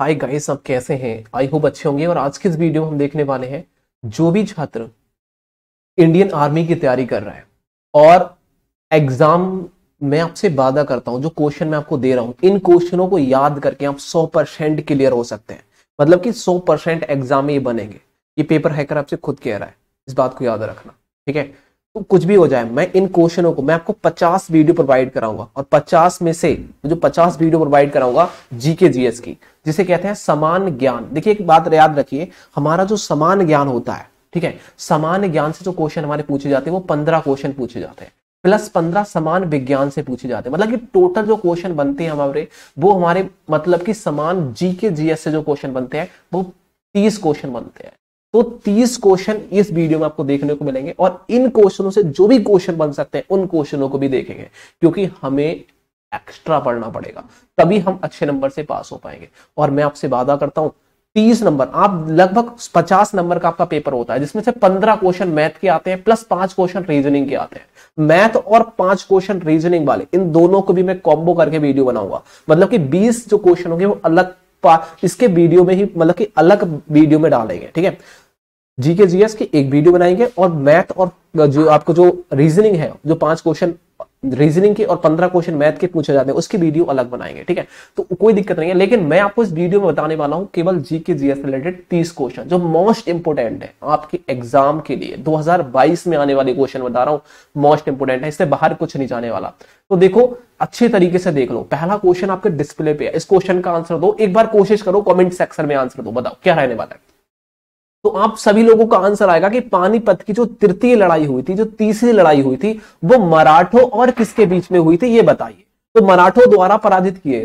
Hi guys आप कैसे हैं आई होप अच्छे होंगे और आज के इस वीडियो में हम देखने वाले हैं जो भी छात्र इंडियन आर्मी की तैयारी कर रहा है और एग्जाम मैं आपसे वादा करता हूं जो क्वेश्चन मैं आपको दे रहा हूं इन क्वेश्चनों को याद करके आप 100 परसेंट क्लियर हो सकते हैं मतलब कि 100 परसेंट एग्जाम ये बनेंगे ये पेपर हैकर आपसे खुद कह रहा है इस बात को याद रखना ठीक है कुछ भी हो जाए मैं इन क्वेश्चनों को मैं आपको 50 वीडियो प्रोवाइड कराऊंगा और 50 में से जो 50 वीडियो प्रोवाइड कराऊंगा जीके जीएस की जिसे कहते हैं समान ज्ञान देखिए एक बात याद रखिए हमारा जो समान ज्ञान होता है ठीक है समान ज्ञान से जो क्वेश्चन हमारे पूछे जाते हैं वो पंद्रह क्वेश्चन पूछे जाते हैं प्लस पंद्रह समान विज्ञान से पूछे जाते हैं मतलब कि टोटल जो क्वेश्चन बनते हैं हमारे वो हमारे मतलब कि समान जीके जीएस से जो क्वेश्चन बनते हैं वो तीस क्वेश्चन बनते हैं तो 30 क्वेश्चन इस वीडियो में आपको देखने को मिलेंगे और इन क्वेश्चनों से जो भी क्वेश्चन बन सकते हैं उन क्वेश्चनों को भी देखेंगे क्योंकि हमें एक्स्ट्रा पढ़ना पड़ेगा तभी हम अच्छे नंबर से पास हो पाएंगे और मैं आपसे वादा करता हूं तीस नंबर आप लगभग पचास नंबर का आपका पेपर होता है जिसमें से पंद्रह क्वेश्चन मैथ के आते हैं प्लस पांच क्वेश्चन रीजनिंग के आते हैं मैथ और पांच क्वेश्चन रीजनिंग वाले इन दोनों को भी मैं कॉम्बो करके वीडियो बनाऊंगा मतलब कि बीस जो क्वेश्चन होंगे वो अलग इसके वीडियो में ही मतलब कि अलग वीडियो में डालेंगे ठीक है जीके जीएस की एक वीडियो बनाएंगे और मैथ और जो आपको जो रीजनिंग है जो पांच क्वेश्चन रीजनिंग के और पंद्रह क्वेश्चन मैथ के पूछे जाते हैं उसकी वीडियो अलग बनाएंगे ठीक है तो कोई दिक्कत नहीं है लेकिन मैं आपको इस वीडियो में बताने वाला हूं केवल जीके जीएस रिलेटेड तीस क्वेश्चन जो मोस्ट इंपोर्टेंट है आपके एग्जाम के लिए दो में आने वाले क्वेश्चन बता रहा हूं मोस्ट इंपोर्टेंट है इससे बाहर कुछ नहीं जाने वाला तो देखो अच्छे तरीके से देख लो पहला क्वेश्चन आपके डिस्प्ले पे है इस क्वेश्चन का आंसर दो एक बार कोशिश करो कॉमेंट सेक्शन में आंसर दो बताओ क्या रहने वाला है तो आप सभी लोगों का आंसर आएगा कि पानीपत की जो तृतीय लड़ाई हुई थी जो तीसरी लड़ाई हुई थी वो मराठों और किसके बीच में हुई थी ये बताइए तो मराठों द्वारा पराजित किए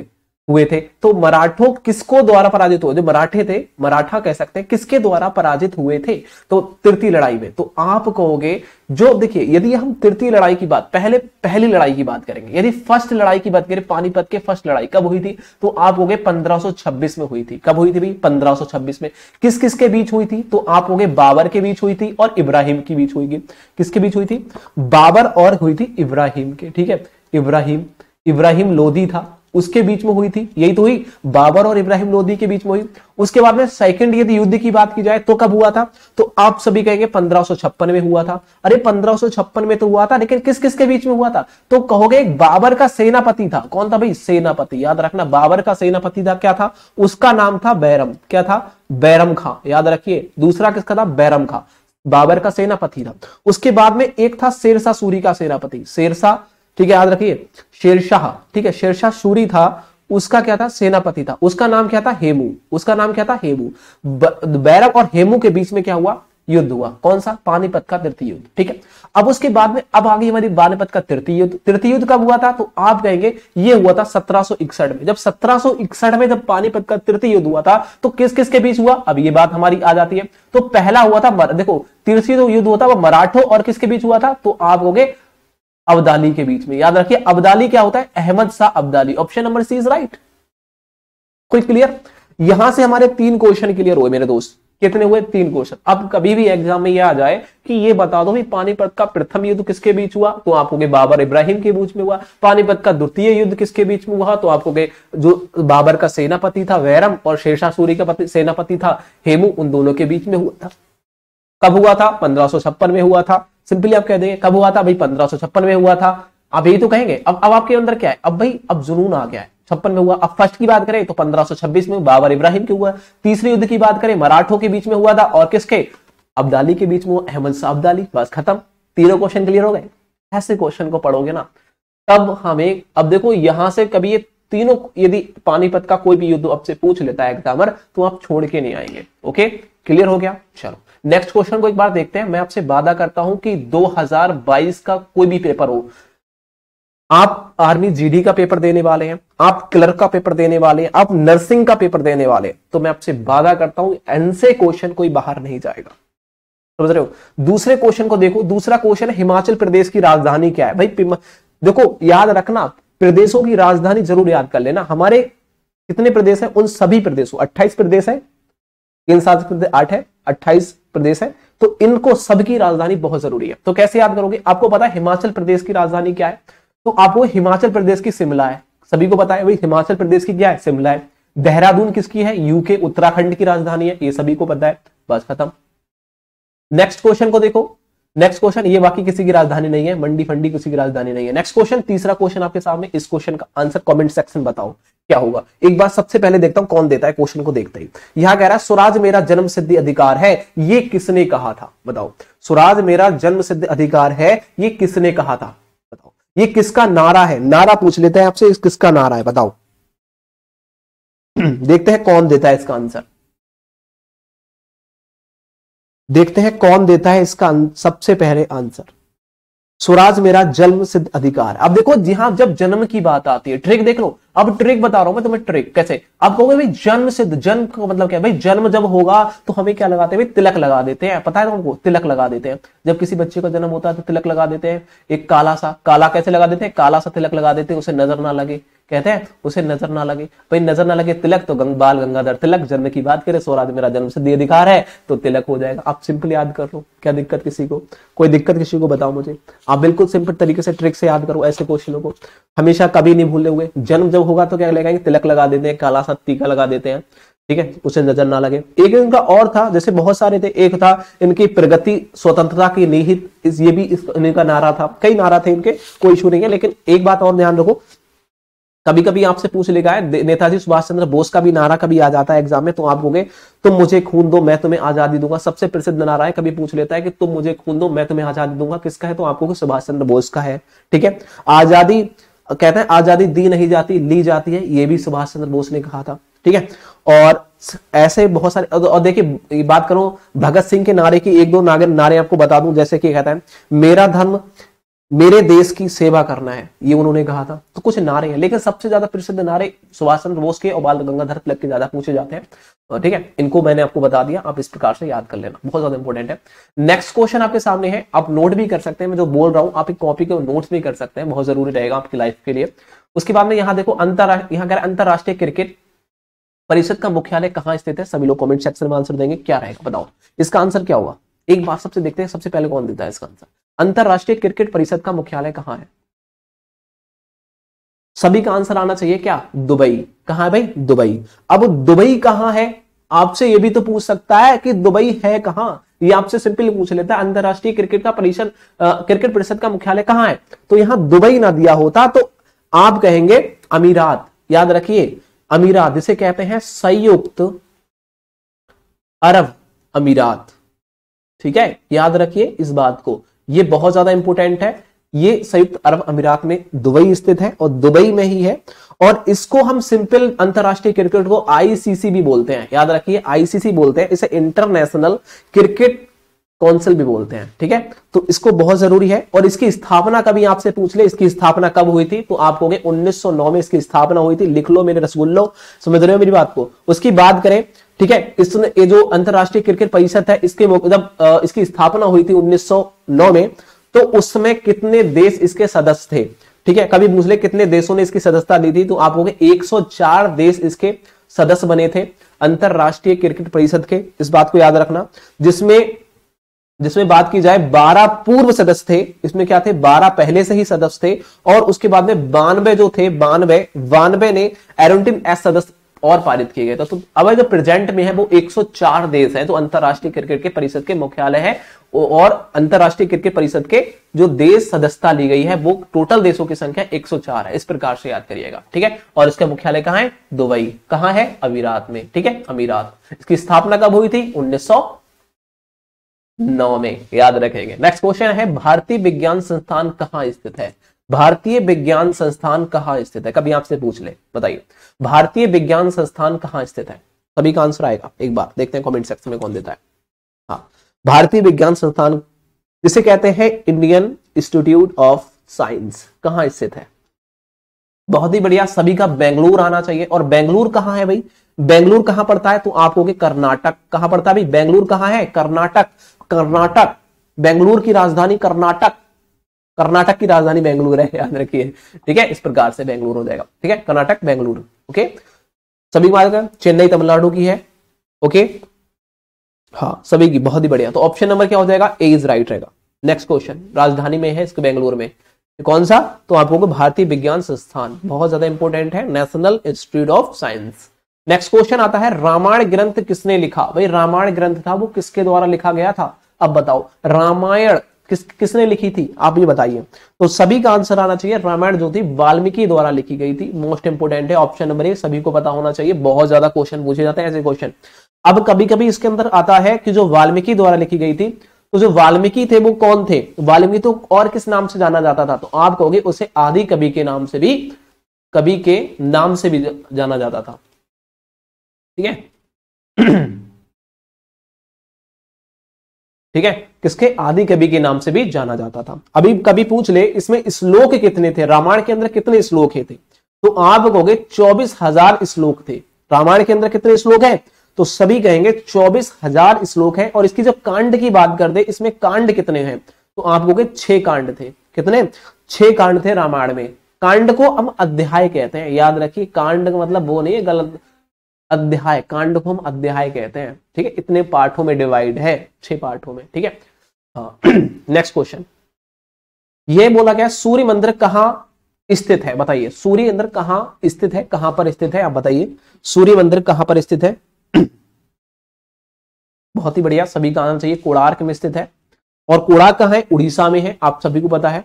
हुए थे तो मराठों किसको द्वारा पराजित हुए जो मराठे थे मराठा कह सकते हैं किसके द्वारा पराजित हुए थे तो तृतीय लड़ाई में तो आप कहोगे जो देखिए यदि हम तृतीय लड़ाई की बात पहले पहली लड़ाई की बात करेंगे यदि फर्स्ट लड़ाई की बात करें पानीपत के फर्स्ट लड़ाई कब हुई थी तो आप हो गए 1526 में हुई थी कब हुई थी भाई पंद्रह में किस किस के बीच हुई थी तो आप हो गए बाबर के बीच हुई थी और इब्राहिम के बीच हुई किसके बीच हुई थी बाबर और हुई थी इब्राहिम के ठीक है इब्राहिम इब्राहिम लोधी था उसके बीच में हुई थी यही तो हुई बाबर और इब्राहिम लोधी के बीच में हुई उसके बाद में सेकंड यदि युद्ध की बात की जाए तो कब हुआ था तो आप सभी कहेंगे पंद्रह में हुआ था अरे पंद्रह में तो हुआ था लेकिन किस किस के बीच में हुआ था तो कहोगे एक बाबर का सेनापति था कौन था भाई सेनापति याद रखना बाबर का सेनापति था क्या था उसका नाम था बैरम क्या था बैरम खां याद रखिए दूसरा किसका था बैरम खां बाबर का सेनापति था उसके बाद में एक था शेरशाह सूरी का सेनापति शेरशाह ठीक है याद रखिए शेरशाह ठीक है शेरशाह सूरी था उसका क्या था सेनापति था उसका नाम क्या था हेमू उसका नाम क्या था हेमू बैरव और हेमू के बीच में क्या हुआ युद्ध हुआ कौन सा पानीपत का तृतीय युद्ध ठीक है अब उसके बाद में अब आगे हमारी पानीपत का तृतीय युद्ध तृतीय युद्ध कब हुआ था तो आप कहेंगे ये हुआ था सत्रह में जब सत्रह में जब पानीपत का तृतीय युद्ध हुआ था तो किस किस के बीच हुआ अब ये बात हमारी आ जाती है तो पहला हुआ था देखो तृतीय युद्ध हुआ था वो मराठों और किसके बीच हुआ था तो आप कहोगे अब्दाली के बीच में याद रखिए अब्दाली क्या होता है Ahmad Shah Abdali option number C is right कोई क्लियर यहां से हमारे तीन क्वेश्चन क्लियर हुए मेरे दोस्त कितने हुए तीन क्वेश्चन अब कभी भी एग्जाम में यह आ जाए कि ये बता दो पानीपत का प्रथम युद्ध किसके बीच हुआ तो आपको के बाबर इब्राहिम के बीच में हुआ पानीपत का द्वितीय युद्ध किसके बीच में हुआ तो आपको के जो बाबर का सेनापति था वैरम और शेरशाह सूरी का सेनापति था हेमू उन दोनों के बीच में हुआ था कब हुआ था पंद्रह में हुआ था सिंपली आप कह देंगे कब हुआ था भाई पंद्रह में हुआ था आप यही तो कहेंगे अब अब आपके अंदर क्या है अब भाई अब जुनून आ गया है छप्पन में हुआ अब फर्स्ट की बात करें तो 1526 में बाबर इब्राहिम के हुआ तीसरे युद्ध की बात करें मराठों के बीच में हुआ था और किसके अब्दाली के बीच में हुआ अहमद शाह अब्दाली बस खत्म तीनों क्वेश्चन क्लियर हो गए ऐसे क्वेश्चन को पढ़ोगे ना तब हमें अब देखो यहां से कभी ये तीनों यदि पानीपत का कोई भी युद्ध आपसे पूछ लेता है एग्जामर तो आप छोड़ के नहीं आएंगे ओके क्लियर हो गया चलो नेक्स्ट क्वेश्चन को एक बार देखते हैं मैं आपसे वादा करता हूं कि 2022 का कोई भी पेपर हो आप आर्मी जीडी का पेपर देने वाले हैं आप क्लर्क का पेपर देने वाले हैं आप नर्सिंग का पेपर देने वाले तो मैं आपसे वादा करता हूं ऐसे क्वेश्चन कोई बाहर नहीं जाएगा समझ रहे हो दूसरे क्वेश्चन को देखो दूसरा क्वेश्चन है हिमाचल प्रदेश की राजधानी क्या है भाई देखो याद रखना प्रदेशों की राजधानी जरूर याद कर लेना हमारे कितने प्रदेश हैं उन सभी प्रदेशों 28 प्रदेश हैं इन सात आठ है 28 प्रदेश है तो इनको सबकी राजधानी बहुत जरूरी है तो कैसे याद करोगे आपको पता है हिमाचल प्रदेश की राजधानी क्या है तो आपको हिमाचल प्रदेश की शिमला है सभी को पता है भाई हिमाचल प्रदेश की क्या है शिमला है देहरादून किसकी है यूके उत्तराखंड की राजधानी है ये सभी को पता है बस खत्म नेक्स्ट क्वेश्चन को देखो नेक्स्ट क्वेश्चन ये बाकी किसी की राजधानी नहीं है मंडी फंडी किसी की राजधानी नहीं है नेक्स्ट क्वेश्चन तीसरा क्वेश्चन आपके सामने इस क्वेश्चन का आंसर कमेंट सेक्शन बताओ क्या होगा एक बार सबसे पहले देखता हूं कौन देता है क्वेश्चन को देखते ही यहां कह रहा है स्वराज मेरा जन्म सिद्धि अधिकार है ये किसने कहा था बताओ स्वराज मेरा जन्म सिद्ध अधिकार है ये किसने कहा था बताओ ये किसका नारा है नारा पूछ लेते हैं आपसे किसका नारा है बताओ देखते हैं कौन देता है इसका आंसर देखते हैं कौन देता है इसका अं-, सबसे पहले आंसर स्वराज मेरा जन्म सिद्ध अधिकार अब देखो जहां जब जन्म की बात आती है ट्रिक देख लो अब ट्रिक बता रहा हूं मैं तुम्हें ट्रिक कैसे आप कहोगे भाई जन्म सिद्ध जन्म का मतलब क्या भाई जन्म जब होगा तो हमें क्या लगाते हैं तिलक लगा देते हैं पता है तुमको तिलक लगा देते हैं जब किसी बच्चे का जन्म होता है तो तिलक लगा देते हैं एक काला सा काला कैसे लगा देते हैं काला सा तिलक लगा देते हैं उसे नजर ना लगे कहते हैं उसे नजर ना लगे भाई नजर ना लगे तिलक तो गंग, बाल गंगाधर तिलक जन्म की बात करें सोराज मेरा जन्म से दे अधिकार है तो तिलक हो जाएगा आप सिंपल याद कर लो क्या दिक्कत किसी को कोई दिक्कत किसी को बताओ मुझे आप बिल्कुल सिंपल तरीके से ट्रिक से याद करो ऐसे क्वेश्चनों को हमेशा कभी नहीं भूले हुए जन्म जब होगा तो क्या लगाएंगे तिलक लगा देते हैं काला सा टीका लगा देते हैं ठीक है उसे नजर ना लगे एक इनका और था जैसे बहुत सारे थे एक था इनकी प्रगति स्वतंत्रता की निहित ये भी इनका नारा था कई नारा थे इनके कोई इशू नहीं है लेकिन एक बात और ध्यान रखो कभी कभी आपसे पूछ लेगा नेताजी सुभाष चंद्र बोस का भी नारा कभी आ जाता है एग्जाम में तो आप बोगे तुम मुझे खून दो मैं तुम्हें आजादी दूंगा सबसे प्रसिद्ध नारा है कभी पूछ लेता है कि तुम मुझे खून दो मैं तुम्हें आजादी दूंगा किसका है तो आपको सुभाष चंद्र बोस का है ठीक है आजादी कहते हैं आजादी दी नहीं जाती ली जाती है ये भी सुभाष चंद्र बोस ने कहा था ठीक है और ऐसे बहुत सारे और देखिए बात करो भगत सिंह के नारे की एक दो नागर नारे आपको बता दूं जैसे कि कहता है मेरा धर्म मेरे देश की सेवा करना है ये उन्होंने कहा था तो कुछ नारे हैं लेकिन सबसे ज्यादा प्रसिद्ध नारे सुभाष चंद्र बोस के और बाल गंगाधर तिलक के ज्यादा पूछे जाते हैं ठीक है इनको मैंने आपको बता दिया आप इस प्रकार से याद कर लेना बहुत ज्यादा इंपॉर्टेंट है नेक्स्ट क्वेश्चन आपके सामने है आप नोट भी कर सकते हैं मैं जो बोल रहा हूं आप एक कॉपी के नोट भी कर सकते हैं बहुत जरूरी रहेगा आपकी लाइफ के लिए उसके बाद में यहाँ देखो अंतरराष्ट्रीय यहाँ कह रहे अंतरराष्ट्रीय क्रिकेट परिषद का मुख्यालय कहां स्थित है सभी लोग कमेंट सेक्शन में आंसर देंगे क्या रहेगा बताओ इसका आंसर क्या होगा एक बार सबसे देखते हैं सबसे पहले कौन देता है इसका आंसर अंतरराष्ट्रीय क्रिकेट परिषद का मुख्यालय कहां है सभी का आंसर आना चाहिए क्या दुबई कहां है भाई दुबई अब दुबई कहां है आपसे यह भी तो पूछ सकता है कि दुबई है कहां यह आपसे सिंपल पूछ लेता है अंतरराष्ट्रीय क्रिकेट का परिषद क्रिकेट परिषद का मुख्यालय कहां है तो यहां दुबई ना दिया होता तो आप कहेंगे अमीरात याद रखिए अमीरात जिसे कहते हैं संयुक्त अरब अमीरात ठीक है याद रखिए इस बात को ये बहुत ज्यादा इंपोर्टेंट है ये संयुक्त अरब अमीरात में दुबई स्थित है और दुबई में ही है और इसको हम सिंपल अंतरराष्ट्रीय क्रिकेट को आईसीसी भी बोलते हैं याद रखिए आईसीसी बोलते हैं इसे इंटरनेशनल क्रिकेट कौंसिल भी बोलते हैं ठीक है तो इसको बहुत जरूरी है और इसकी स्थापना कभी आपसे पूछ ले इसकी स्थापना कब हुई थी तो आप कहोगे 1909 में इसकी स्थापना हुई थी लिख लो मेरे रसगुल्लो समझ रहे हो मेरी बात को उसकी बात करें ठीक है इसने ये जो अंतरराष्ट्रीय क्रिकेट परिषद है इसके जब इसकी स्थापना हुई थी उन्नीस में तो उसमें कितने देश इसके सदस्य थे ठीक है कभी पूछ ले कितने देशों ने इसकी सदस्यता दी थी तो आप कहोगे एक देश इसके सदस्य बने थे अंतरराष्ट्रीय क्रिकेट परिषद के इस बात को याद रखना जिसमें जिसमें बात की जाए 12 पूर्व सदस्य थे इसमें क्या थे 12 पहले से ही सदस्य थे और उसके बाद में बानवे जो थे बानवे बानवे ने एरोटिम एस सदस्य और पारित किए गए तो, तो अब जो प्रेजेंट में है वो 104 देश है तो अंतरराष्ट्रीय क्रिकेट के परिषद के मुख्यालय है और अंतर्राष्ट्रीय क्रिकेट परिषद के जो देश सदस्यता ली गई है वो टोटल देशों की संख्या 104 है इस प्रकार से याद करिएगा ठीक है और इसका मुख्यालय कहां है दुबई कहां है अमीरात में ठीक है अमीरात इसकी स्थापना कब हुई थी उन्नीस नौ में याद रखेंगे नेक्स्ट क्वेश्चन है भारतीय विज्ञान संस्थान कहाँ स्थित है भारतीय विज्ञान संस्थान कहाँ स्थित है कभी आपसे पूछ ले बताइए भारतीय विज्ञान संस्थान कहाँ स्थित है सभी का आंसर आएगा एक बार देखते हैं कमेंट सेक्शन में कौन देता है हाँ भारतीय विज्ञान संस्थान जिसे कहते हैं इंडियन इंस्टीट्यूट ऑफ साइंस कहाँ स्थित है बहुत ही बढ़िया सभी का बेंगलुरु आना चाहिए और बेंगलुरु कहां है भाई बेंगलुरु कहां पड़ता है तो आपको कहोगे कर्नाटक कहां पड़ता है भाई बेंगलुरु कहां है कर्नाटक कर्नाटक बेंगलुरु की राजधानी कर्नाटक कर्नाटक की राजधानी बेंगलुरु है याद रखिए ठीक है इस प्रकार से बेंगलुरु हो जाएगा ठीक है कर्नाटक बेंगलुरु ओके सभी मार्ग चेन्नई तमिलनाडु की है ओके हाँ सभी की बहुत ही बढ़िया तो ऑप्शन नंबर क्या हो जाएगा ए इज राइट रहेगा नेक्स्ट क्वेश्चन राजधानी में है इसके बेंगलुरु में कौन सा तो आप लोगों को भारतीय विज्ञान संस्थान बहुत ज्यादा इंपॉर्टेंट है national institute of science next question आता है रामायण ग्रंथ किसने लिखा भाई रामायण ग्रंथ था वो किसके द्वारा लिखा गया था अब बताओ रामायण किस किसने लिखी थी आप ये बताइए तो सभी का आंसर आना चाहिए रामायण जो थी वाल्मीकि द्वारा लिखी गई थी मोस्ट इंपोर्टेंट है ऑप्शन नंबर एक सभी को पता होना चाहिए बहुत ज्यादा क्वेश्चन पूछे जाते हैं ऐसे क्वेश्चन अब कभी कभी इसके अंदर आता है कि जो वाल्मीकि द्वारा लिखी गई थी तो जो वाल्मीकि थे वो कौन थे वाल्मीकि तो और किस नाम से जाना जाता था तो आप कहोगे उसे आदि कवि के नाम से भी कवि के नाम से भी जाना जाता था ठीक है ठीक है किसके आदि कवि के नाम से भी जाना जाता था अभी कभी पूछ ले इसमें श्लोक कितने थे रामायण के अंदर कितने श्लोक थे तो आप कहोगे चौबीस हजार श्लोक थे रामायण के अंदर कितने श्लोक है तो सभी कहेंगे चौबीस हजार श्लोक है और इसकी जब कांड की बात कर दे इसमें कांड कितने हैं तो आप कहोगे छह कांड थे कितने छह कांड थे रामायण में कांड को हम अध्याय कहते हैं याद रखिए कांड मतलब वो नहीं है गलत अध्याय कांड को हम अध्याय कहते हैं ठीक है इतने पार्टों में डिवाइड है छह पार्टों में ठीक है नेक्स्ट हाँ, क्वेश्चन ये बोला गया सूर्य मंदिर कहां स्थित है बताइए सूर्य मंदिर कहां स्थित है कहां पर स्थित है आप बताइए सूर्य मंदिर कहां पर स्थित है बहुत ही बढ़िया सभी का आना चाहिए कोणार्क में स्थित है और कोणार्क कहां है उड़ीसा में है आप सभी को पता है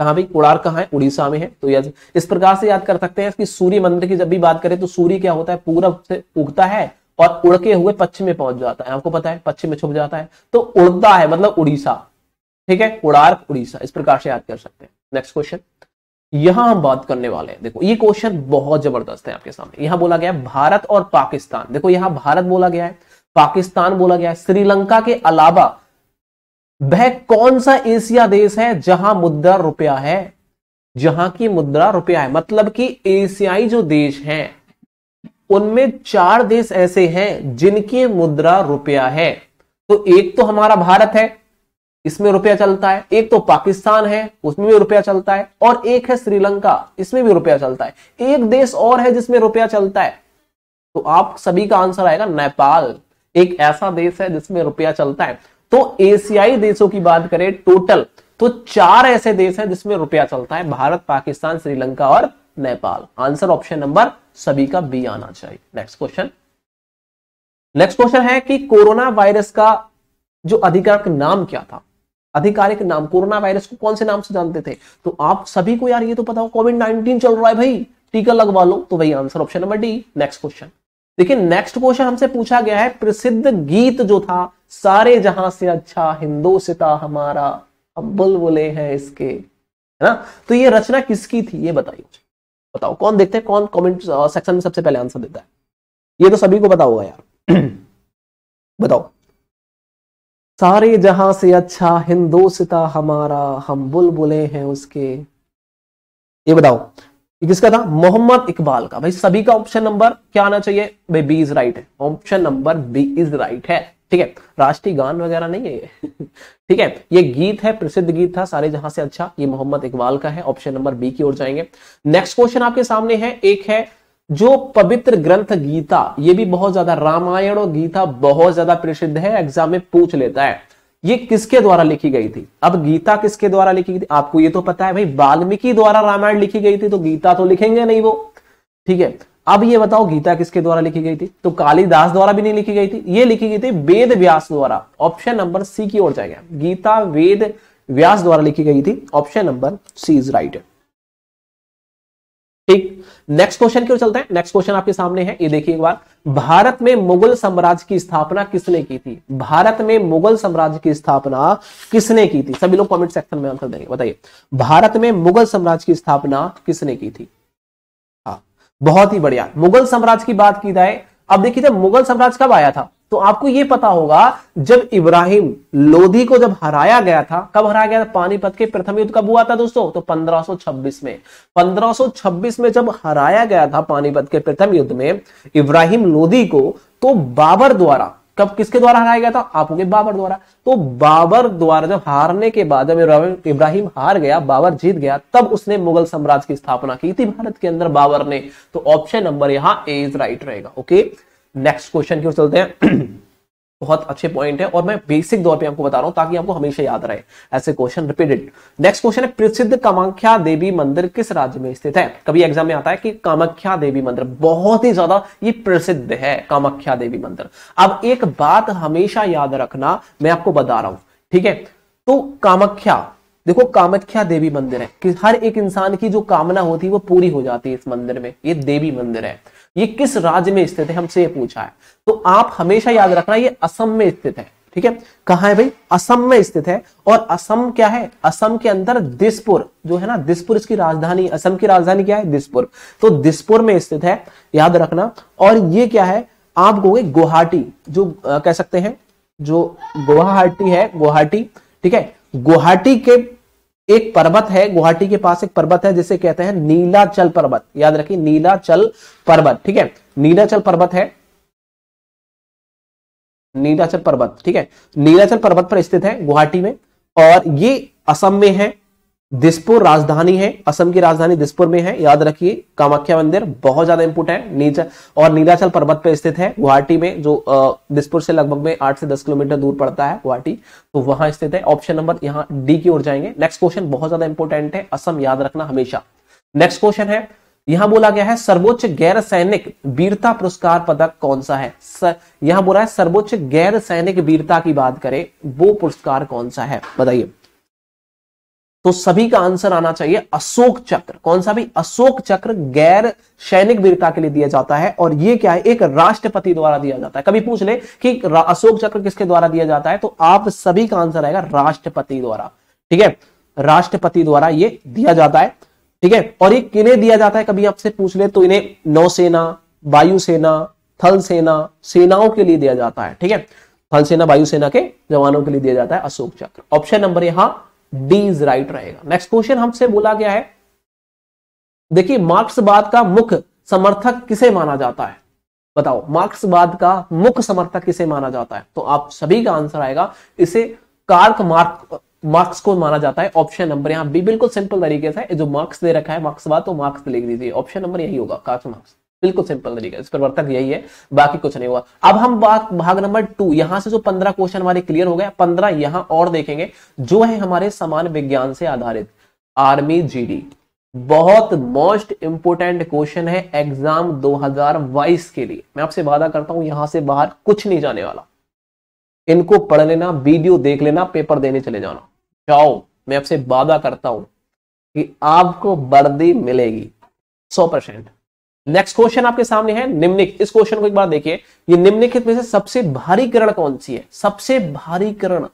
कहा भाई कोड़ार कहाँ है उड़ीसा में है तो यह इस प्रकार से याद कर सकते हैं कि सूर्य मंदिर की जब भी बात करें तो सूर्य क्या होता है पूरब से उगता है और उड़के हुए पश्चिम में पहुंच जाता है आपको पता है पश्चिम में छुप जाता है तो उड़ता है मतलब उड़ीसा ठीक है कोड़ार्क उड़ीसा इस प्रकार से याद कर सकते हैं नेक्स्ट क्वेश्चन यहां हम बात करने वाले हैं देखो ये क्वेश्चन बहुत जबरदस्त है आपके सामने यहां बोला गया है भारत और पाकिस्तान देखो यहां भारत बोला गया है पाकिस्तान बोला गया है श्रीलंका के अलावा वह कौन सा एशिया देश है जहां मुद्रा रुपया है जहां की मुद्रा रुपया है मतलब कि एशियाई जो देश हैं उनमें चार देश ऐसे हैं जिनकी मुद्रा रुपया है तो एक तो हमारा भारत है इसमें रुपया चलता है एक तो पाकिस्तान है उसमें भी रुपया चलता है और एक है श्रीलंका इसमें भी रुपया चलता है एक देश और है जिसमें रुपया चलता है तो आप सभी का आंसर आएगा नेपाल एक ऐसा देश है जिसमें रुपया चलता है तो एशियाई देशों की बात करें टोटल तो चार ऐसे देश हैं जिसमें रुपया चलता है भारत पाकिस्तान श्रीलंका और नेपाल आंसर ऑप्शन नंबर सभी का बी आना चाहिए नेक्स्ट क्वेश्चन नेक्स्ट क्वेश्चन है कि कोरोना वायरस का जो अधिकारिक नाम क्या था आधिकारिक नाम कोरोना वायरस को कौन से नाम से जानते थे तो आप सभी को यार ये तो पता हो कोविड नाइनटीन चल रहा है भाई टीका लगवा लो तो भाई answer option number D next question देखिए नेक्स्ट क्वेश्चन हमसे पूछा गया है प्रसिद्ध गीत जो था सारे जहां से अच्छा हिंदोसिता हमारा हम बुलबुले हैं इसके है ना तो ये रचना किसकी थी ये बताइए बताओ कौन देखते हैं कौन कमेंट सेक्शन में सबसे पहले आंसर देता है ये तो सभी को पता होगा यार बताओ सारे जहां से अच्छा हिंदोसिता हमारा हम बुलबुले हैं उसके ये बताओ किसका था मोहम्मद इकबाल का भाई सभी का ऑप्शन नंबर क्या आना चाहिए भाई बी इज राइट है option number B is right है ठीक है राष्ट्रीय गान वगैरह नहीं है ये ठीक है ये गीत है प्रसिद्ध गीत था सारे जहां से अच्छा ये मोहम्मद इकबाल का है ऑप्शन नंबर बी की ओर जाएंगे नेक्स्ट क्वेश्चन आपके सामने है एक है जो पवित्र ग्रंथ गीता ये भी बहुत ज्यादा रामायण और गीता बहुत ज्यादा प्रसिद्ध है एग्जाम में पूछ लेता है ये किसके द्वारा लिखी गई थी अब गीता किसके द्वारा लिखी गई थी आपको ये तो पता है भाई वाल्मीकि द्वारा रामायण लिखी गई थी तो गीता तो लिखेंगे नहीं वो ठीक है अब ये बताओ गीता किसके द्वारा लिखी गई थी तो कालिदास द्वारा भी नहीं लिखी गई थी ये लिखी गई थी वेद व्यास द्वारा ऑप्शन नंबर सी की ओर जाएगा गीता वेद व्यास द्वारा लिखी गई थी option number C is right ठीक नेक्स्ट क्वेश्चन क्यों चलते हैं नेक्स्ट क्वेश्चन आपके सामने है ये देखिए एक बार भारत में मुगल साम्राज्य की स्थापना किसने की थी भारत में मुगल साम्राज्य की स्थापना किसने की थी सभी लोग कमेंट सेक्शन में आंसर देंगे बताइए भारत में मुगल साम्राज्य की स्थापना किसने की थी हाँ बहुत ही बढ़िया मुगल साम्राज्य की बात की जाए अब देखिए मुगल साम्राज्य कब आया था तो आपको यह पता होगा जब इब्राहिम लोधी को जब हराया गया था कब हराया गया था पानीपत के प्रथम युद्ध कब हुआ था दोस्तों तो 1526 में 1526 में जब हराया गया था पानीपत के प्रथम युद्ध में इब्राहिम लोधी को तो बाबर द्वारा कब किसके द्वारा हराया गया था आप बाबर द्वारा तो बाबर द्वारा जब हारने के बाद जब इब्राहिम हार गया बाबर जीत गया तब उसने मुगल साम्राज्य की स्थापना की थी भारत के अंदर बाबर ने तो ऑप्शन नंबर यहां ए इज राइट रहेगा ओके नेक्स्ट क्वेश्चन की ओर चलते हैं बहुत अच्छे पॉइंट है और मैं बेसिक तौर पे आपको बता रहा हूं ताकि आपको हमेशा याद रहे ऐसे क्वेश्चन रिपीटेड नेक्स्ट क्वेश्चन है प्रसिद्ध कामाख्या देवी मंदिर किस राज्य में स्थित है कभी एग्जाम में आता है कि कामाख्या देवी मंदिर बहुत ही ज्यादा ये प्रसिद्ध है कामाख्या देवी मंदिर अब एक बात हमेशा याद रखना मैं आपको बता रहा हूं ठीक है तो कामाख्या देखो कामाख्या देवी मंदिर है कि हर एक इंसान की जो कामना होती है वो पूरी हो जाती है इस मंदिर में ये देवी मंदिर है ये किस राज्य में स्थित है हमसे ये पूछा है तो आप हमेशा याद रखना ये असम में स्थित है ठीक है कहा है भाई असम में स्थित है और असम क्या है असम के अंदर दिसपुर जो है ना दिसपुर इसकी राजधानी असम की राजधानी क्या है दिसपुर तो दिसपुर में स्थित है याद रखना और ये क्या है आप कहोगे गुवाहाटी जो आ, कह सकते हैं जो गुवाहाटी है गुवाहाटी ठीक है गुवाहाटी के एक पर्वत है गुवाहाटी के पास एक पर्वत है जिसे कहते हैं नीलाचल पर्वत याद रखिए नीलाचल पर्वत ठीक है नीलाचल पर्वत है नीलाचल पर्वत ठीक है नीलाचल पर्वत पर स्थित है गुवाहाटी में और ये असम में है दिसपुर राजधानी है असम की राजधानी दिसपुर में है याद रखिए कामाख्या मंदिर बहुत ज्यादा इंपोर्टेंट है नीचा और नीलाचल पर्वत पर स्थित है गुवाहाटी में जो दिसपुर से लगभग में आठ से दस किलोमीटर दूर पड़ता है गुवाहाटी तो वहां स्थित है ऑप्शन नंबर यहाँ डी की ओर जाएंगे नेक्स्ट क्वेश्चन बहुत ज्यादा इंपोर्टेंट है असम याद रखना हमेशा नेक्स्ट क्वेश्चन है यहां बोला गया है सर्वोच्च गैर सैनिक वीरता पुरस्कार पदक कौन सा है यहां बोला है सर्वोच्च गैर सैनिक वीरता की बात करें वो पुरस्कार कौन सा है बताइए तो सभी का आंसर आना चाहिए अशोक चक्र कौन सा भी अशोक चक्र गैर सैनिक वीरता के लिए दिया जाता है और यह क्या है एक राष्ट्रपति द्वारा दिया जाता है कभी पूछ ले कि अशोक चक्र किसके द्वारा दिया जाता है तो आप सभी का आंसर आएगा राष्ट्रपति द्वारा ठीक है राष्ट्रपति द्वारा यह दिया जाता है ठीक है और ये किन्हें दिया जाता है कभी आपसे पूछ ले तो इन्हें नौसेना वायुसेना थल सेना सेनाओं के लिए दिया जाता है ठीक है थल सेना वायुसेना के जवानों के लिए दिया जाता है अशोक चक्र ऑप्शन नंबर यहां डी इज राइट रहेगा नेक्स्ट क्वेश्चन हमसे बोला गया है देखिए मार्क्सवाद का मुख्य समर्थक किसे माना जाता है बताओ मार्क्सवाद का मुख्य समर्थक किसे माना जाता है तो आप सभी का आंसर आएगा इसे कार्क मार्क मार्क्स को माना जाता है ऑप्शन नंबर यहां बी बिल्कुल सिंपल तरीके से जो मार्क्स दे रखा है मार्क्सवाद तो मार्क्स तो लिख दीजिए ऑप्शन नंबर यही होगा कार्क मार्क्स बिल्कुल सिंपल तरीका इस प्रवर्तक यही है बाकी कुछ नहीं हुआ अब हम बात भाग नंबर टू यहां से जो पंद्रह क्वेश्चन हमारे क्लियर हो गए पंद्रह यहां और देखेंगे जो है हमारे समान विज्ञान से आधारित आर्मी जी बहुत मोस्ट इंपोर्टेंट क्वेश्चन है एग्जाम 2022 के लिए मैं आपसे वादा करता हूं यहां से बाहर कुछ नहीं जाने वाला इनको पढ़ लेना वीडियो देख लेना पेपर देने चले जाना जाओ मैं आपसे वादा करता हूं कि आपको वर्दी मिलेगी सौ परसेंट नेक्स्ट क्वेश्चन आपके सामने है निम्नलिखित इस क्वेश्चन को एक बार देखिए ये निम्निखित में से सबसे भारी किरण कौन सी है सबसे भारी किरण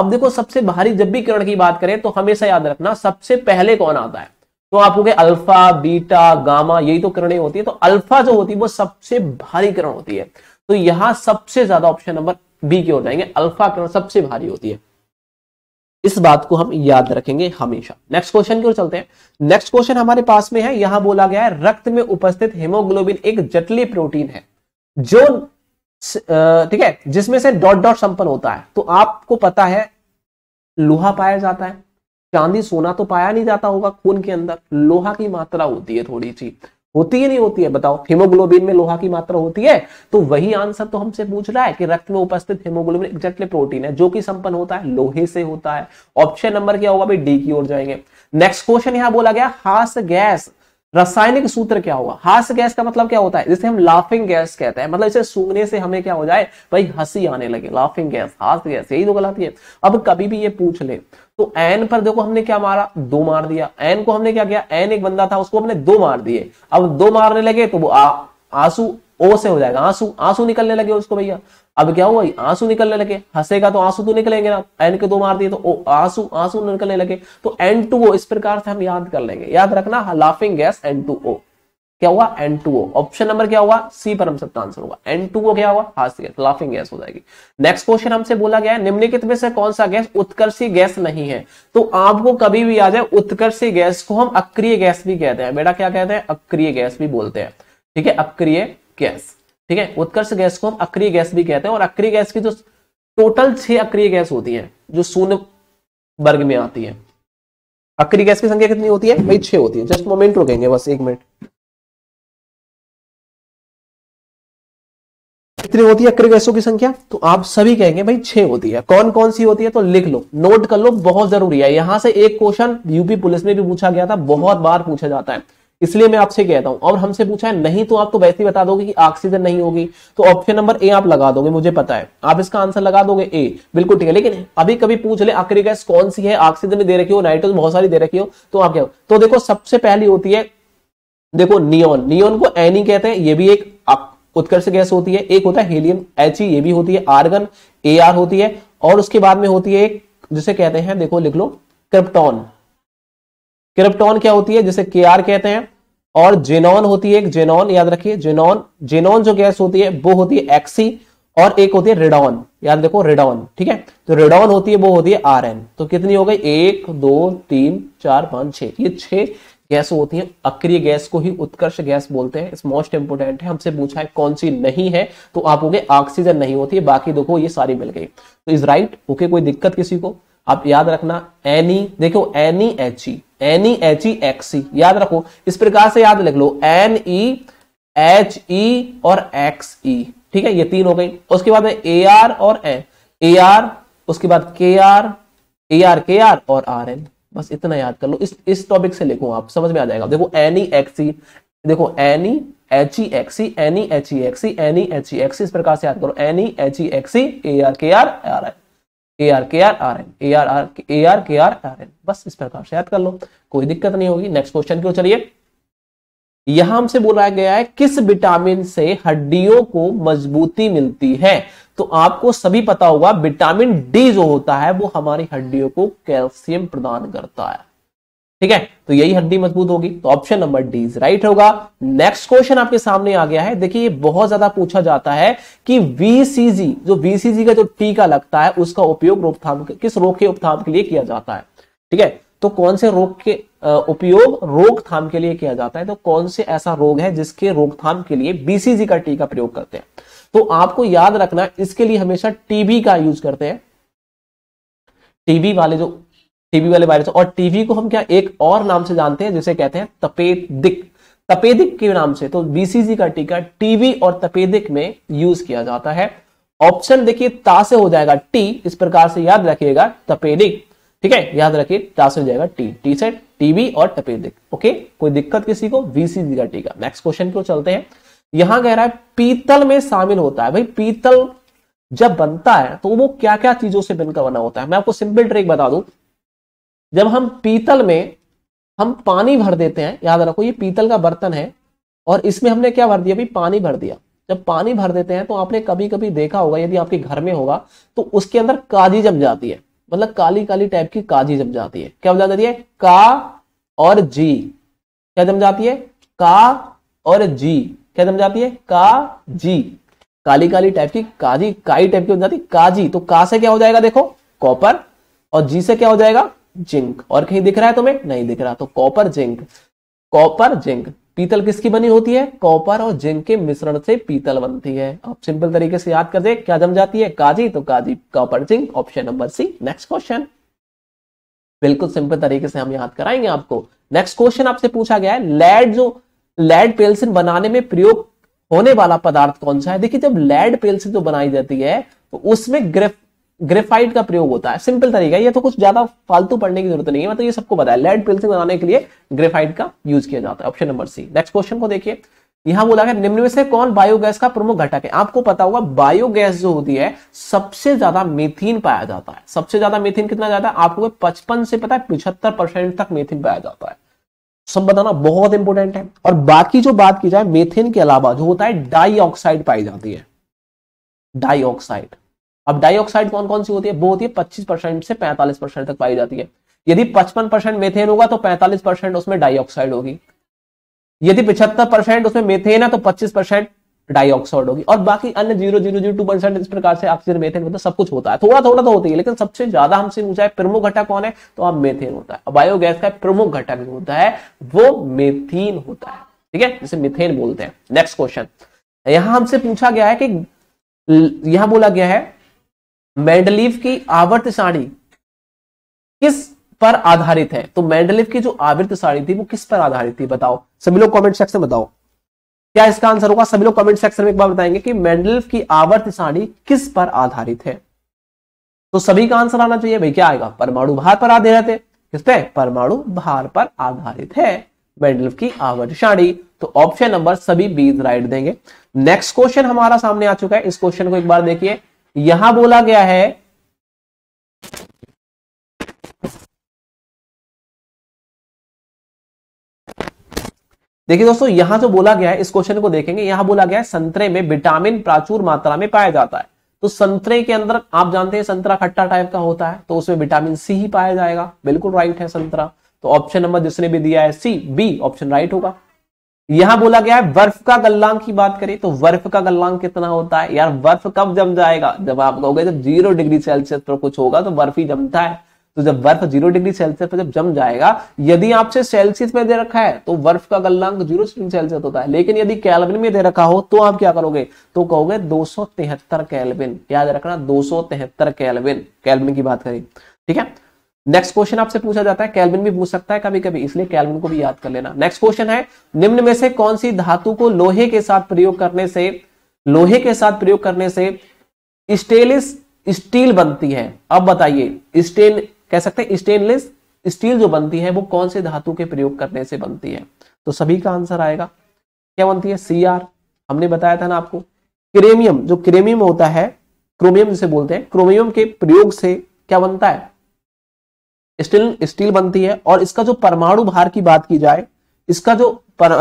अब देखो सबसे भारी जब भी किरण की बात करें तो हमेशा याद रखना सबसे पहले कौन आता है तो आपको क्या अल्फा बीटा गामा यही तो किरणें होती है तो अल्फा जो होती है वो सबसे भारी किरण होती है तो यहां सबसे ज्यादा ऑप्शन नंबर बी के हो जाएंगे अल्फा किरण सबसे भारी होती है इस बात को हम याद रखेंगे हमेशा नेक्स्ट क्वेश्चन की ओर चलते हैं नेक्स्ट क्वेश्चन हमारे पास में है यहां बोला गया है रक्त में उपस्थित हेमोग्लोबिन एक जटली प्रोटीन है जो ठीक है जिसमें से डॉट डॉट संपन्न होता है तो आपको पता है लोहा पाया जाता है चांदी सोना तो पाया नहीं जाता होगा खून के अंदर लोहा की मात्रा होती है थोड़ी सी होती है नहीं होती है बताओ हीमोग्लोबिन में लोहा की मात्रा होती है तो वही आंसर तो हमसे पूछ रहा है कि रक्त में उपस्थित हीमोग्लोबिन एक्जैक्टली प्रोटीन है जो कि संपन्न होता है लोहे से होता है ऑप्शन नंबर क्या होगा भाई डी की ओर जाएंगे नेक्स्ट क्वेश्चन यहां बोला गया हास गैस रासायनिक सूत्र क्या होगा हास गैस का मतलब क्या होता है जिसे हम लाफिंग गैस कहते हैं मतलब इसे सूंघने से हमें क्या हो जाए भाई हंसी आने लगे लाफिंग गैस हास गैस यही तो गलत है अब कभी भी ये पूछ ले तो एन पर देखो हमने क्या मारा दो मार दिया एन को हमने क्या किया एन एक बंदा था उसको हमने दो मार दिए अब दो मारने लगे तो वो आंसू ओ से हो जाएगा आंसू आंसू निकलने लगे उसको भैया अब क्या हुआ आंसू निकलने लगे हंसेगा तो आंसू तो निकलेंगे ना एन के दो मार दिए तो ओ आंसू आंसू निकलने लगे तो एन टू ओ इस प्रकार से हम याद कर लेंगे याद रखना laughing gas N two O क्या हुआ N two O option number क्या हुआ सी पर हम सबका आंसर होगा एन टू ओ क्या हुआ हास गैस लाफिंग गैस हो जाएगी नेक्स्ट क्वेश्चन हमसे बोला गया है निम्नलिखित में से कौन सा गैस उत्कर्षी गैस नहीं है तो आपको कभी भी याद है उत्कर्षी गैस को हम अक्रिय गैस भी कहते हैं बेटा क्या कहते हैं अक्रिय गैस भी बोलते हैं ठीक है अक्रिय गैस ठीक है उत्कर्ष गैस को हम अक्रिय गैस भी कहते हैं और अक्रिय गैस की जो टोटल छह अक्रिय गैस होती है जो शून्य वर्ग में आती है अक्रिय गैस की संख्या कितनी होती है भाई छह होती है जस्ट मोमेंट रुकेंगे बस एक मिनट कितनी होती है अक्रिय गैसों की संख्या तो आप सभी कहेंगे भाई छह होती है कौन कौन सी होती है तो लिख लो नोट कर लो बहुत जरूरी है यहां से एक क्वेश्चन यूपी पुलिस में भी पूछा गया था बहुत बार पूछा जाता है इसलिए मैं आपसे कहता हूं और हमसे पूछा है नहीं तो आप तो वैसे ही बता दोगे कि ऑक्सीजन नहीं होगी तो ऑप्शन नंबर ए आप लगा दोगे मुझे पता है आप इसका आंसर लगा दोगे ए बिल्कुल ठीक है लेकिन अभी कभी पूछ ले आखिरी गैस कौन सी है ऑक्सीजन दे रखी हो नाइट्रोजन बहुत सारी दे रखी हो तो आप क्या तो देखो सबसे पहली होती है देखो नियोन नियोन को एनी कहते हैं ये भी एक उत्कर्ष गैस होती है एक होता है हेलियम एच ये भी होती है आर्गन ए आर होती है और उसके बाद में होती है एक जिसे कहते हैं देखो लिख लो क्रिप्टॉन क्रिप्टॉन क्या होती है जिसे के कहते हैं और जेनॉन होती है एक जेनॉन याद रखिए जेनॉन जेनॉन जो गैस होती है वो होती है एक्सी और एक होती है रेडॉन याद रखो रेडॉन ठीक है तो रेडॉन होती है वो होती है आर तो कितनी हो गई एक दो तीन चार पांच छह ये छह गैस होती है अक्रिय गैस को ही उत्कर्ष गैस बोलते हैं इस मोस्ट इंपोर्टेंट है हमसे पूछा है कौन सी नहीं है तो आप हो ऑक्सीजन नहीं होती है बाकी देखो ये सारी मिल गई तो इज राइट ओके कोई दिक्कत किसी को आप याद रखना एनी देखो N E H E N E H E X E याद रखो इस प्रकार से याद लिख लो एन ई एच ई और एक्स ई e, ठीक है ये तीन हो गई उसके बाद ए आर और ए आर उसके बाद K R A R K R और आर एन बस इतना याद कर लो इस इस टॉपिक से लिखो आप समझ में आ जाएगा देखो एनी एक्सी e, देखो N E H E X E N E H E X E N E H E X E इस प्रकार से याद करो N E H E X E A R K R R N A R K R R N A R R A R K R R N बस इस प्रकार से याद कर लो कोई दिक्कत नहीं होगी नेक्स्ट क्वेश्चन क्यों चलिए यहां हमसे बोला गया है किस विटामिन से हड्डियों को मजबूती मिलती है तो आपको सभी पता होगा विटामिन डी जो होता है वो हमारी हड्डियों को कैल्शियम प्रदान करता है ठीक है तो यही हड्डी मजबूत होगी तो option number D is right होगा नेक्स्ट क्वेश्चन आपके सामने आ गया है देखिए ये बहुत ज्यादा पूछा जाता है कि वीसीजी जो वीसीजी का जो टीका लगता है उसका उपयोग रोकथाम किस रोग के उपथाम के लिए किया जाता है ठीक है तो कौन से रोग के उपयोग रोकथाम के लिए किया जाता है तो कौन से ऐसा रोग है जिसके रोकथाम के लिए बीसीजी का टीका प्रयोग करते हैं तो आपको याद रखना इसके लिए हमेशा टीबी का यूज करते हैं टीबी वाले जो टीबी वाले वायरस और टीबी को हम क्या एक और नाम से जानते हैं जिसे कहते हैं तपेदिक तपेदिक के नाम से तो बीसीजी का टीका टीबी और तपेदिक में यूज किया जाता है ऑप्शन देखिए ता से हो जाएगा टी इस प्रकार से याद रखिएगा तपेदिक ठीक है याद रखिए ता से हो जाएगा टी टी से टीबी और तपेदिक ओके कोई दिक्कत किसी को बीसीजी का टीका नेक्स्ट क्वेश्चन क्यों चलते हैं यहां कह रहा है पीतल में शामिल होता है भाई पीतल जब बनता है तो वो क्या क्या चीजों से बनकर बना होता है मैं आपको सिंपल ट्रिक बता दूं जब हम पीतल में हम पानी भर देते हैं याद रखो ये पीतल का बर्तन है और इसमें हमने क्या भर दिया भी? पानी भर दिया जब पानी भर देते हैं तो आपने कभी कभी देखा होगा यदि आपके घर में होगा तो उसके अंदर काजी जम जाती है मतलब काली काली टाइप की काजी जम जाती है क्या जाती है का और जी क्या जम जाती है का और जी क्या जम जाती है का जी काली काली टाइप की काजी काई टाइप की हो जाती है काजी तो का से क्या हो जाएगा देखो कॉपर और जी से क्या हो जाएगा जिंक और कहीं दिख रहा है तुम्हें नहीं दिख रहा तो कॉपर जिंक कॉपर जिंक पीतल किसकी बनी होती है कॉपर और जिंक के मिश्रण से पीतल बनती है आप सिंपल तरीके से याद कर दे क्या जम जाती है काजी तो काजी copper zinc option number C next question बिल्कुल सिंपल तरीके से हम याद कराएंगे आपको नेक्स्ट क्वेश्चन आपसे पूछा गया है लेड जो लेड पेल्सिन बनाने में प्रयोग होने वाला पदार्थ कौन सा है देखिए जब लेड पेल्सिन जो बनाई जाती है तो उसमें ग्रेफ ग्रेफाइट का प्रयोग होता है सिंपल तरीका ये तो कुछ ज्यादा फालतू पढ़ने की जरूरत नहीं है मतलब ये सबको बताया लेड पेंसिल बनाने के लिए ग्रेफाइट का यूज किया जाता है option number C next question को देखिए यहां बोला गया निम्न में से कौन बायोगैस का प्रमुख घटक है आपको पता होगा बायोगैस जो होती है सबसे ज्यादा मेथिन पाया जाता है सबसे ज्यादा मेथिन कितना ज्यादा आपको पचपन से पता है पिछहत्तर परसेंट तक मेथिन पाया जाता है सब बताना बहुत इंपॉर्टेंट है और बाकी जो बात की जाए मेथिन के अलावा जो होता है डाई पाई जाती है डाई अब डाइऑक्साइड कौन कौन सी होती है वो होती है पच्चीस परसेंट से पैंतालीस परसेंट तक पाई जाती है यदि पचपन परसेंट मेथेन होगा तो पैंतालीस परसेंट उसमें डाइऑक्साइड होगी यदि पिछहत्तर परसेंट उसमें मेथेन है तो पच्चीस परसेंट डाइऑक्साइड होगी और बाकी अन्य zero zero zero two percent इस प्रकार से ऑक्सीजन मेथेन मतलब सब कुछ होता है थोड़ा थोड़ा तो होती है लेकिन सबसे ज्यादा हमसे पूछा है प्रमुख घटक कौन है तो आप मेथेन होता है बायोगैस का प्रमुख घटक जो होता है वो मेथीन होता है ठीक है जिसे मिथेन बोलते हैं नेक्स्ट क्वेश्चन यहां हमसे पूछा गया है कि यहां बोला गया है मेंडलीव की आवर्त सारणी किस पर आधारित है तो मेंडलीव की जो आवर्त सारणी थी वो किस पर आधारित थी बताओ सभी लोग कमेंट सेक्शन में बताओ क्या इसका आंसर होगा सभी लोग कमेंट सेक्शन में एक बार बताएंगे कि मेंडलीव की आवर्त सारणी किस पर आधारित है तो सभी का आंसर आना चाहिए भाई क्या आएगा परमाणु भार पर आधारित है किस पे परमाणु भार पर आधारित है मेंडलीव की आवर्त सारणी तो ऑप्शन नंबर सभी बी राइट देंगे नेक्स्ट क्वेश्चन हमारा सामने आ चुका है इस क्वेश्चन को एक बार देखिए यहां बोला गया है देखिए दोस्तों यहां जो बोला गया है इस क्वेश्चन को देखेंगे यहां बोला गया है संतरे में विटामिन प्राचुर मात्रा में पाया जाता है तो संतरे के अंदर आप जानते हैं संतरा खट्टा टाइप का होता है तो उसमें विटामिन सी ही पाया जाएगा बिल्कुल राइट है संतरा तो ऑप्शन नंबर जिसने भी दिया है सी बी ऑप्शन राइट होगा यहां बोला गया है वर्फ का गल्लांक की बात करें तो वर्फ का गल्लांक कितना होता है यार वर्फ कब जम जाएगा जब आप कहोगे जब जीरो डिग्री सेल्सियस पर कुछ होगा तो बर्फ ही जमता है तो जब बर्फ जीरो डिग्री सेल्सियस पर जब जम जाएगा यदि आपसे सेल्सियस में दे रखा है तो बर्फ का गल्लांक जीरो डिग्री सेल्सियस होता है लेकिन यदि कैलविन में दे रखा हो तो आप क्या करोगे तो कहोगे दो सौ तिहत्तर कैलविन याद रखना दो सौ तिहत्तर कैलविन कैलविन की बात करें ठीक है नेक्स्ट क्वेश्चन आपसे पूछा जाता है कैलविन भी पूछ सकता है कभी कभी इसलिए कैलविन को भी याद कर लेना नेक्स्ट क्वेश्चन है निम्न में से कौन सी धातु को लोहे के साथ प्रयोग करने से लोहे के साथ प्रयोग करने से स्टेनलेस स्टील बनती है अब बताइए स्टेन कह सकते हैं स्टेनलेस स्टील जो बनती है वो कौन से धातु के प्रयोग करने से बनती है तो सभी का आंसर आएगा क्या बनती है सी आर हमने बताया था ना आपको क्रेमियम जो क्रेमियम होता है क्रोमियम जिसे बोलते हैं क्रोमियम के प्रयोग से क्या बनता है स्टील स्टील बनती है और इसका जो परमाणु भार की बात की जाए इसका जो पर,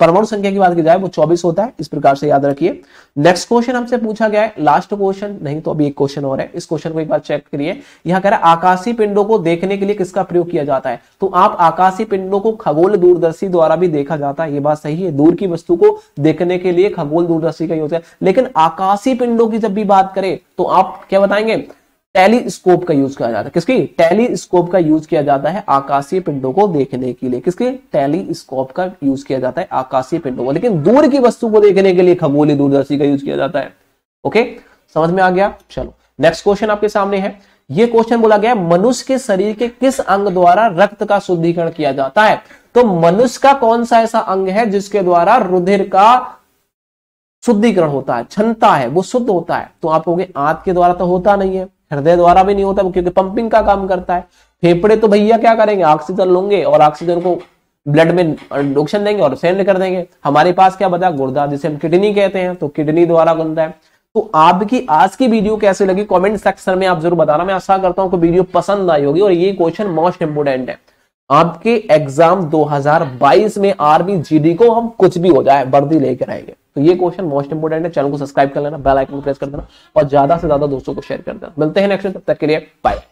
परमाणु संख्या की बात की जाए वो 24 होता है इस प्रकार से याद रखिए नेक्स्ट क्वेश्चन हमसे पूछा गया है लास्ट क्वेश्चन नहीं तो अभी एक क्वेश्चन और है इस क्वेश्चन को एक बार चेक करिए यहां कह रहा है आकाशीय पिंडों को देखने के लिए किसका प्रयोग किया जाता है तो आप आकाशीय पिंडों को खगोल दूरदर्शी द्वारा भी देखा जाता है ये बात सही है दूर की वस्तु को देखने के लिए खगोल दूरदर्शी का होता है लेकिन आकाशीय पिंडों की जब भी बात करें तो आप क्या बताएंगे टेलीस्कोप का यूज किया जाता है किसकी टेलीस्कोप का यूज किया जाता है आकाशीय पिंडों को देखने के लिए किसके टेलीस्कोप का यूज किया जाता है आकाशीय पिंडों को लेकिन दूर की वस्तु को देखने के लिए खगोली दूरदर्शी का यूज किया जाता है ओके समझ में आ गया चलो नेक्स्ट क्वेश्चन आपके सामने है ये क्वेश्चन बोला गया मनुष्य के शरीर के किस अंग द्वारा रक्त का शुद्धिकरण किया जाता है तो मनुष्य का कौन सा ऐसा अंग है जिसके द्वारा रुधिर का शुद्धिकरण होता है क्षमता है वो शुद्ध होता है तो आप कहोगे आंत के द्वारा तो होता नहीं है हृदय द्वारा भी नहीं होता क्योंकि पंपिंग का काम करता है फेफड़े तो भैया क्या करेंगे ऑक्सीजन लोंगे और ऑक्सीजन को ब्लड में ऑक्सीजन देंगे और सेंड कर देंगे हमारे पास क्या बता गुर्दा जिसे हम किडनी कहते हैं तो किडनी द्वारा बनता है तो आपकी आज की वीडियो कैसे लगी कमेंट सेक्शन में आप जरूर बताना मैं आशा करता हूं कि वीडियो पसंद आई होगी और ये क्वेश्चन मोस्ट इंपोर्टेंट है आपके एग्जाम 2022 में आर्मी जीडी को हम कुछ भी हो जाए वर्दी लेकर आएंगे तो ये क्वेश्चन मोस्ट इंपोर्टेंट है चैनल को सब्सक्राइब कर लेना बेल आइकन प्रेस कर देना और ज्यादा से ज्यादा दोस्तों को शेयर कर देना मिलते हैं नेक्स्ट तक के लिए बाय